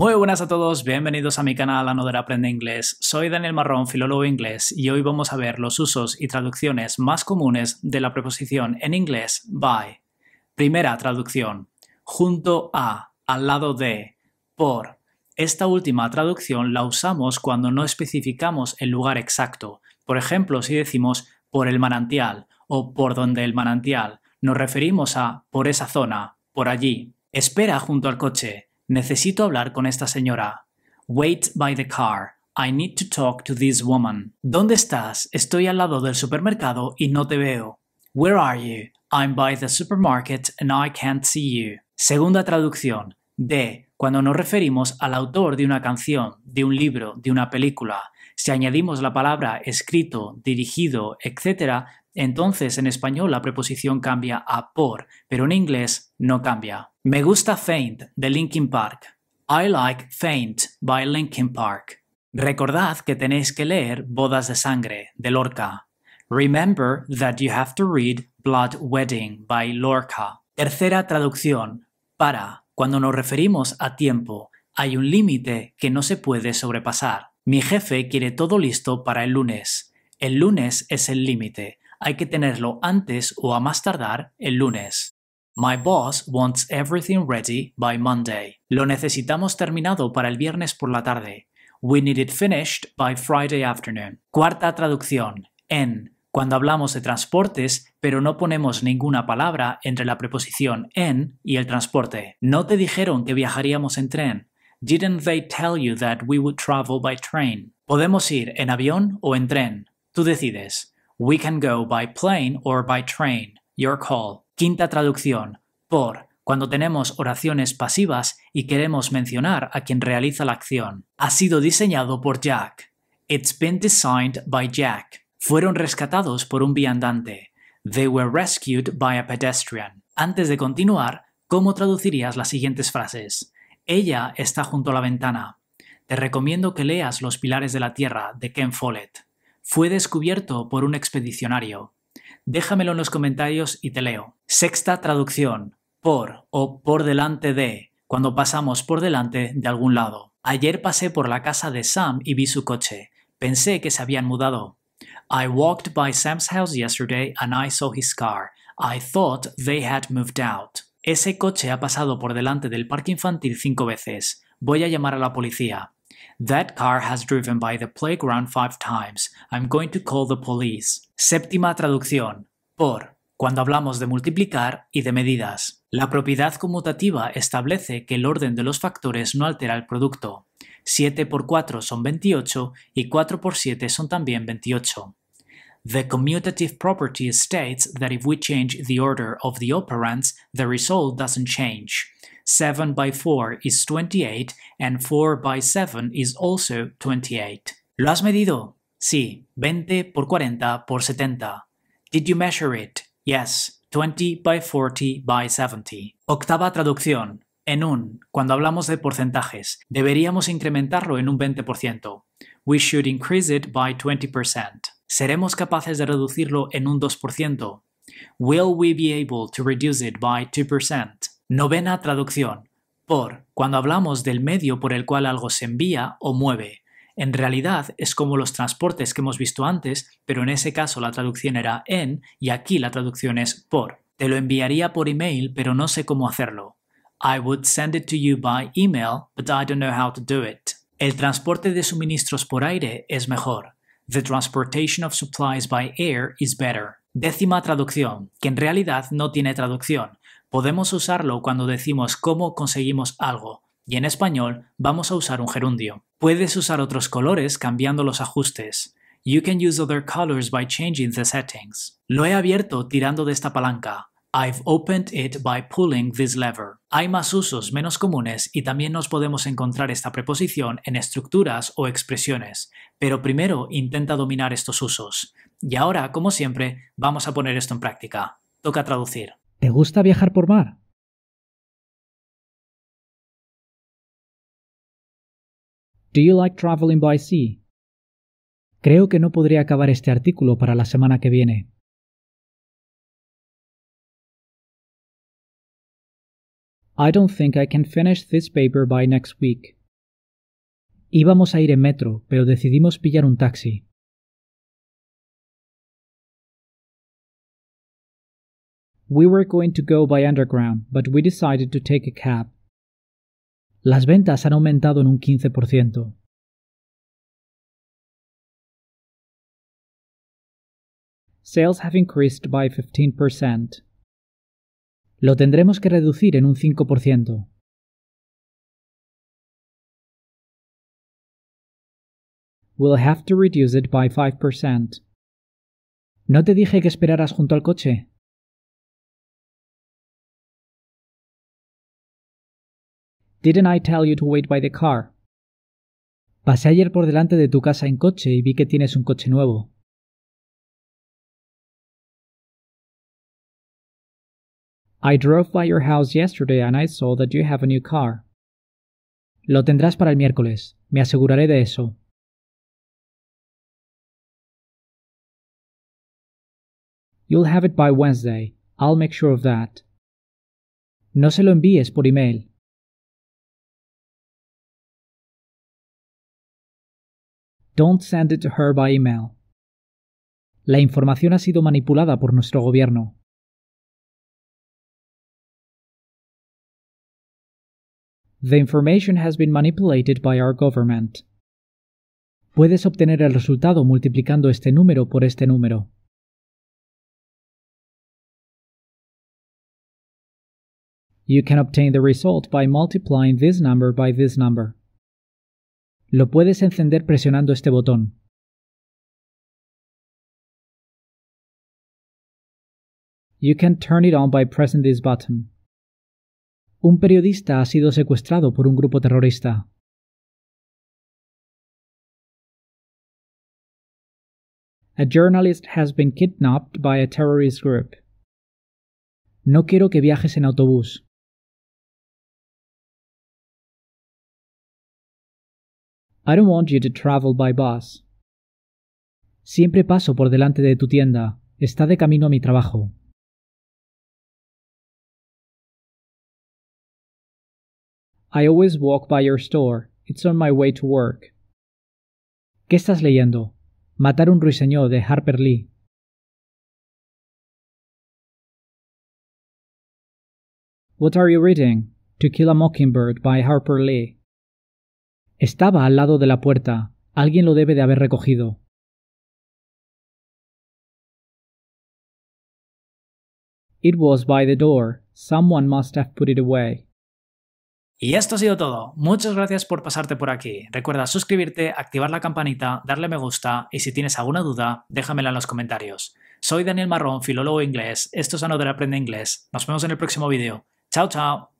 Muy buenas a todos, bienvenidos a mi canal Anoder Aprende Inglés. Soy Daniel Marrón, filólogo inglés, y hoy vamos a ver los usos y traducciones más comunes de la preposición en inglés by. Primera traducción, junto a, al lado de, por. Esta última traducción la usamos cuando no especificamos el lugar exacto. Por ejemplo, si decimos por el manantial o por donde el manantial, nos referimos a por esa zona, por allí. Espera junto al coche Necesito hablar con esta señora. Wait by the car. I need to talk to this woman. ¿Dónde estás? Estoy al lado del supermercado y no te veo. Where are you? I'm by the supermarket and I can't see you. Segunda traducción. de, Cuando nos referimos al autor de una canción, de un libro, de una película, si añadimos la palabra escrito, dirigido, etc., entonces en español la preposición cambia a por, pero en inglés no cambia. Me gusta Faint de Linkin Park. I like Faint by Linkin Park. Recordad que tenéis que leer Bodas de Sangre de Lorca. Remember that you have to read Blood Wedding by Lorca. Tercera traducción. Para. Cuando nos referimos a tiempo, hay un límite que no se puede sobrepasar. Mi jefe quiere todo listo para el lunes. El lunes es el límite. Hay que tenerlo antes o a más tardar el lunes. My boss wants everything ready by Monday. Lo necesitamos terminado para el viernes por la tarde. We need it finished by Friday afternoon. Cuarta traducción. En. Cuando hablamos de transportes, pero no ponemos ninguna palabra entre la preposición en y el transporte. No te dijeron que viajaríamos en tren. Didn't they tell you that we would travel by train? Podemos ir en avión o en tren. Tú decides. We can go by plane or by train. Your call. Quinta traducción, por, cuando tenemos oraciones pasivas y queremos mencionar a quien realiza la acción. Ha sido diseñado por Jack. It's been designed by Jack. Fueron rescatados por un viandante. They were rescued by a pedestrian. Antes de continuar, ¿cómo traducirías las siguientes frases? Ella está junto a la ventana. Te recomiendo que leas Los Pilares de la Tierra de Ken Follett. Fue descubierto por un expedicionario. Déjamelo en los comentarios y te leo. Sexta traducción. Por o por delante de, cuando pasamos por delante de algún lado. Ayer pasé por la casa de Sam y vi su coche. Pensé que se habían mudado. I walked by Sam's house yesterday and I saw his car. I thought they had moved out. Ese coche ha pasado por delante del parque infantil cinco veces. Voy a llamar a la policía. That car has driven by the playground five times. I'm going to call the police. Séptima traducción. Por. Cuando hablamos de multiplicar y de medidas. La propiedad conmutativa establece que el orden de los factores no altera el producto. 7 por 4 son 28 y 4 por 7 son también 28. The commutative property states that if we change the order of the operands, the result doesn't change. 7 by 4 is 28 and 4 by 7 is also 28. ¿Lo has medido? Sí, 20 por 40 por 70. Did you measure it? Yes, 20 by 40 by 70. Octava traducción. En un, cuando hablamos de porcentajes, deberíamos incrementarlo en un 20%. We should increase it by 20%. ¿Seremos capaces de reducirlo en un 2%? Will we be able to reduce it by 2%? Novena traducción. Por, cuando hablamos del medio por el cual algo se envía o mueve. En realidad es como los transportes que hemos visto antes, pero en ese caso la traducción era en y aquí la traducción es por. Te lo enviaría por email, pero no sé cómo hacerlo. I would send it to you by email, but I don't know how to do it. El transporte de suministros por aire es mejor. The transportation of supplies by air is better. Décima traducción, que en realidad no tiene traducción podemos usarlo cuando decimos cómo conseguimos algo, y en español vamos a usar un gerundio. Puedes usar otros colores cambiando los ajustes. You can use other colors by changing the settings. Lo he abierto tirando de esta palanca. I've opened it by pulling this lever. Hay más usos menos comunes y también nos podemos encontrar esta preposición en estructuras o expresiones, pero primero intenta dominar estos usos. Y ahora, como siempre, vamos a poner esto en práctica. Toca traducir. ¿Te gusta viajar por mar? Do you like traveling by sea? Creo que no podría acabar este artículo para la semana que viene. I don't think I can finish this paper by next week. Íbamos a ir en metro, pero decidimos pillar un taxi. We were going to go by underground, but we decided to take a cab. Las ventas han aumentado en un 15%. Sales have increased by 15%. Lo tendremos que reducir en un 5%. We'll have to reduce it by 5%. ¿No te dije que esperaras junto al coche? Didn't I tell you to wait by the car? Pasé ayer por delante de tu casa en coche y vi que tienes un coche nuevo. I drove by your house yesterday and I saw that you have a new car. Lo tendrás para el miércoles. Me aseguraré de eso. You'll have it by Wednesday. I'll make sure of that. No se lo envíes por email. Don't send it to her by email. La información ha sido manipulada por nuestro gobierno. The information has been manipulated by our government. Puedes obtener el resultado multiplicando este número por este número. You can obtain the result by multiplying this number by this number. Lo puedes encender presionando este botón. You can turn it on by pressing this button. Un periodista ha sido secuestrado por un grupo terrorista. A journalist has been kidnapped by a terrorist group. No quiero que viajes en autobús. I don't want you to travel by bus. Siempre paso por delante de tu tienda. Está de camino a mi trabajo. I always walk by your store. It's on my way to work. ¿Qué estás leyendo? Matar un ruiseñor de Harper Lee. What are you reading? To Kill a Mockingbird by Harper Lee. Estaba al lado de la puerta. Alguien lo debe de haber recogido. It was by the door. Someone must have put it away. Y esto ha sido todo. Muchas gracias por pasarte por aquí. Recuerda suscribirte, activar la campanita, darle me gusta y si tienes alguna duda, déjamela en los comentarios. Soy Daniel Marrón, filólogo inglés. Esto es Another Aprende Inglés. Nos vemos en el próximo vídeo. Chao, chao.